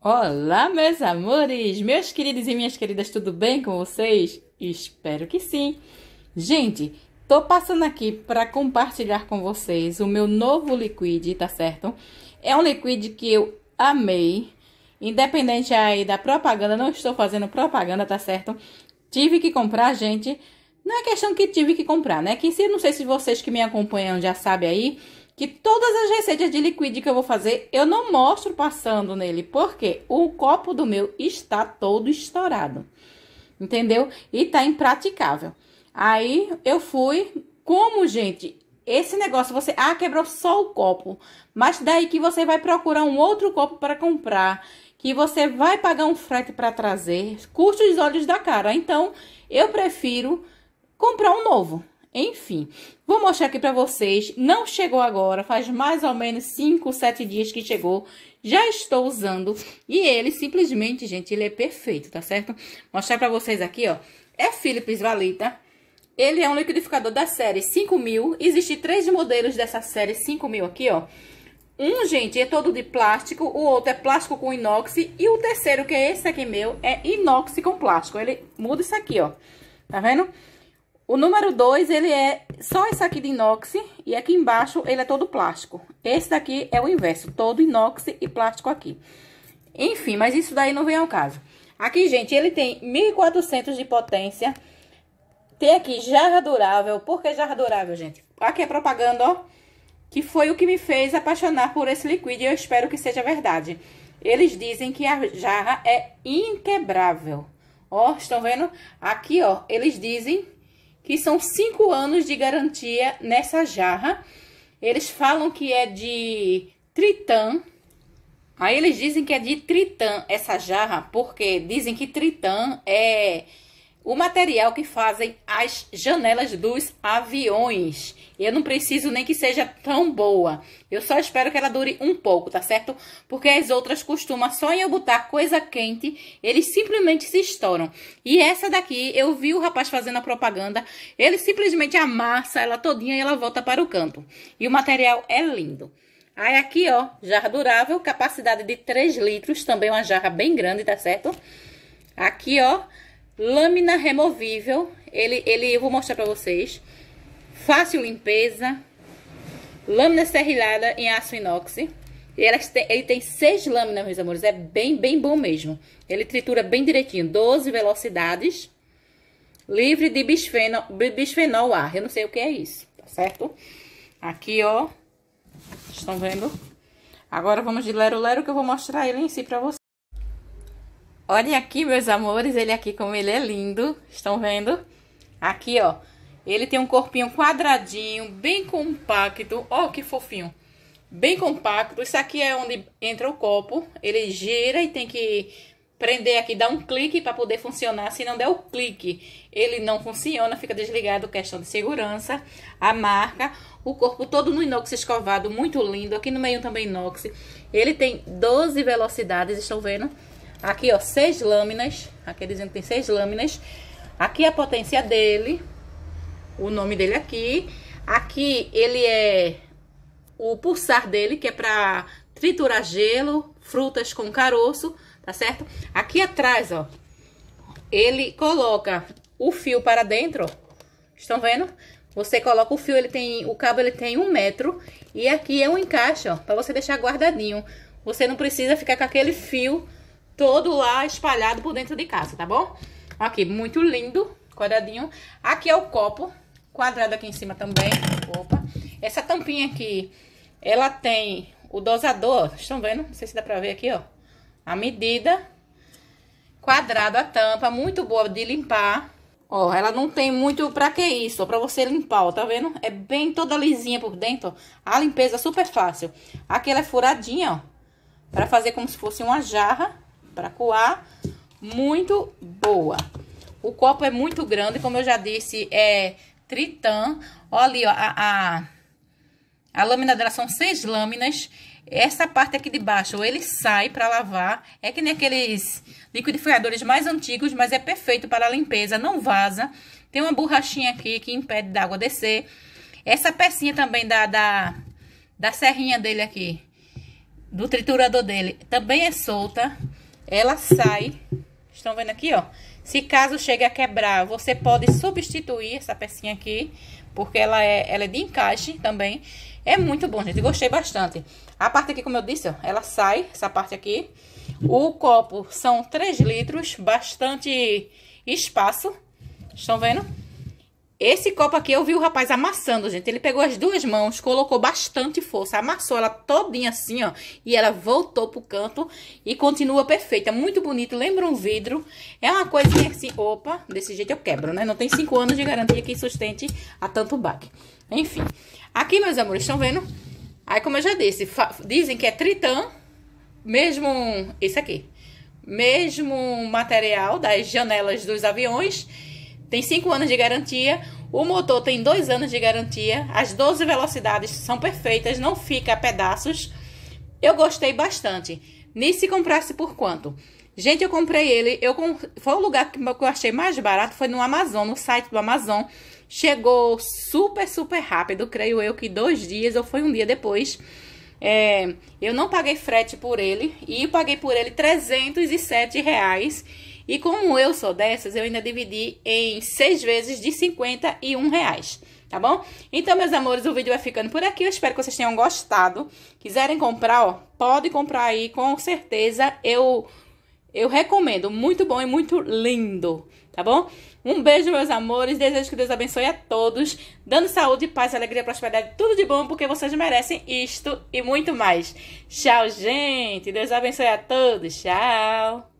Olá, meus amores, meus queridos e minhas queridas, tudo bem com vocês? Espero que sim. Gente, tô passando aqui para compartilhar com vocês o meu novo liquid, tá certo? É um liquid que eu amei, independente aí da propaganda, não estou fazendo propaganda, tá certo? Tive que comprar, gente. Não é questão que tive que comprar, né? Que se não sei se vocês que me acompanham já sabem aí, que todas as receitas de liquide que eu vou fazer, eu não mostro passando nele, porque o copo do meu está todo estourado, entendeu? E tá impraticável. Aí eu fui, como gente, esse negócio você, ah, quebrou só o copo, mas daí que você vai procurar um outro copo para comprar, que você vai pagar um frete para trazer, custa os olhos da cara. Então, eu prefiro comprar um novo. Enfim, vou mostrar aqui para vocês. Não chegou agora, faz mais ou menos 5, 7 dias que chegou. Já estou usando e ele simplesmente, gente, ele é perfeito, tá certo? Mostrar para vocês aqui, ó. É Philips Valita. Ele é um liquidificador da série 5000. Existem três modelos dessa série 5000 aqui, ó. Um, gente, é todo de plástico, o outro é plástico com inox e o terceiro, que é esse aqui meu, é inox com plástico. Ele muda isso aqui, ó. Tá vendo? Tá vendo? O número 2, ele é só esse aqui de inox e aqui embaixo ele é todo plástico. Esse daqui é o inverso, todo inox e plástico aqui. Enfim, mas isso daí não vem ao caso. Aqui, gente, ele tem 1.400 de potência. Tem aqui jarra durável. Por que jarra durável, gente? Aqui é propaganda, ó. Que foi o que me fez apaixonar por esse líquido e eu espero que seja verdade. Eles dizem que a jarra é inquebrável. Ó, estão vendo? Aqui, ó, eles dizem que são cinco anos de garantia nessa jarra. Eles falam que é de Tritan. Aí eles dizem que é de Tritan essa jarra, porque dizem que Tritan é o material que fazem as janelas dos aviões. Eu não preciso nem que seja tão boa. Eu só espero que ela dure um pouco, tá certo? Porque as outras costumam, só em eu botar coisa quente, eles simplesmente se estouram. E essa daqui, eu vi o rapaz fazendo a propaganda, ele simplesmente amassa ela todinha e ela volta para o canto. E o material é lindo. Aí aqui, ó, jarra durável, capacidade de 3 litros, também uma jarra bem grande, tá certo? Aqui, ó, Lâmina removível. Ele, ele eu vou mostrar pra vocês. Fácil limpeza. Lâmina serrilhada em aço inox. Tem, ele tem seis lâminas, meus amores. É bem, bem bom mesmo. Ele tritura bem direitinho. 12 velocidades. Livre de bisfenol, bisfenol A. Eu não sei o que é isso, tá certo? Aqui, ó. Estão vendo? Agora vamos de lero-lero que eu vou mostrar ele em si pra vocês. Olhem aqui, meus amores, ele aqui como ele é lindo. Estão vendo? Aqui, ó. Ele tem um corpinho quadradinho, bem compacto. Ó, que fofinho. Bem compacto. Isso aqui é onde entra o copo. Ele gira e tem que prender aqui, dar um clique para poder funcionar. Se não der o clique, ele não funciona, fica desligado, questão de segurança. A marca, o corpo todo no inox escovado, muito lindo. Aqui no meio também inox. Ele tem 12 velocidades, estão vendo? Aqui, ó, seis lâminas. Aqui é dizendo que tem seis lâminas. Aqui a potência dele. O nome dele aqui. Aqui ele é o pulsar dele, que é para triturar gelo, frutas com caroço, tá certo? Aqui atrás, ó, ele coloca o fio para dentro, ó. Estão vendo? Você coloca o fio, ele tem, o cabo ele tem um metro e aqui é um encaixe, ó, para você deixar guardadinho. Você não precisa ficar com aquele fio todo lá espalhado por dentro de casa, tá bom? Aqui, muito lindo, quadradinho. Aqui é o copo, quadrado aqui em cima também. Opa. Essa tampinha aqui, ela tem o dosador, estão vendo? Não sei se dá pra ver aqui, ó. A medida, quadrado a tampa, muito boa de limpar. Ó, ela não tem muito pra que isso, ó, pra você limpar, ó, tá vendo? É bem toda lisinha por dentro, ó. A limpeza super fácil. Aqui ela é furadinha, ó, pra fazer como se fosse uma jarra para coar, muito boa. O copo é muito grande, como eu já disse, é tritã. Olha ali, ó, a, a, a lâmina dela são seis lâminas. Essa parte aqui de baixo, ele sai para lavar. É que nem aqueles liquidificadores mais antigos, mas é perfeito para a limpeza, não vaza. Tem uma borrachinha aqui que impede da água descer. Essa pecinha também da, da, da serrinha dele aqui, do triturador dele, também é solta ela sai. Estão vendo aqui, ó? Se caso chegue a quebrar, você pode substituir essa pecinha aqui, porque ela é, ela é de encaixe também. É muito bom, gente. Gostei bastante. A parte aqui, como eu disse, ó, ela sai, essa parte aqui. O copo são 3 litros, bastante espaço. Estão vendo? Esse copo aqui, eu vi o rapaz amassando, gente. Ele pegou as duas mãos, colocou bastante força, amassou ela todinha assim, ó. E ela voltou pro canto e continua perfeita. Muito bonito, lembra um vidro. É uma coisinha assim, opa, desse jeito eu quebro, né? Não tem cinco anos de garantia que sustente a tanto baque. Enfim, aqui, meus amores, estão vendo? Aí, como eu já disse, dizem que é tritã, mesmo esse aqui. Mesmo material das janelas dos aviões tem 5 anos de garantia, o motor tem 2 anos de garantia, as 12 velocidades são perfeitas, não fica a pedaços. Eu gostei bastante. Nisso comprasse por quanto? Gente, eu comprei ele, eu foi o lugar que eu achei mais barato, foi no Amazon, no site do Amazon. Chegou super, super rápido, creio eu que dois dias ou foi um dia depois. É, eu não paguei frete por ele e paguei por ele 307 reais. E como eu sou dessas, eu ainda dividi em seis vezes de 51 reais. Tá bom? Então, meus amores, o vídeo vai ficando por aqui. Eu espero que vocês tenham gostado. Quiserem comprar, ó, pode comprar aí, com certeza. Eu eu recomendo, muito bom e muito lindo, tá bom? Um beijo, meus amores. Desejo que Deus abençoe a todos, dando saúde, paz, alegria, prosperidade, tudo de bom, porque vocês merecem isto e muito mais. Tchau, gente. Deus abençoe a todos. Tchau.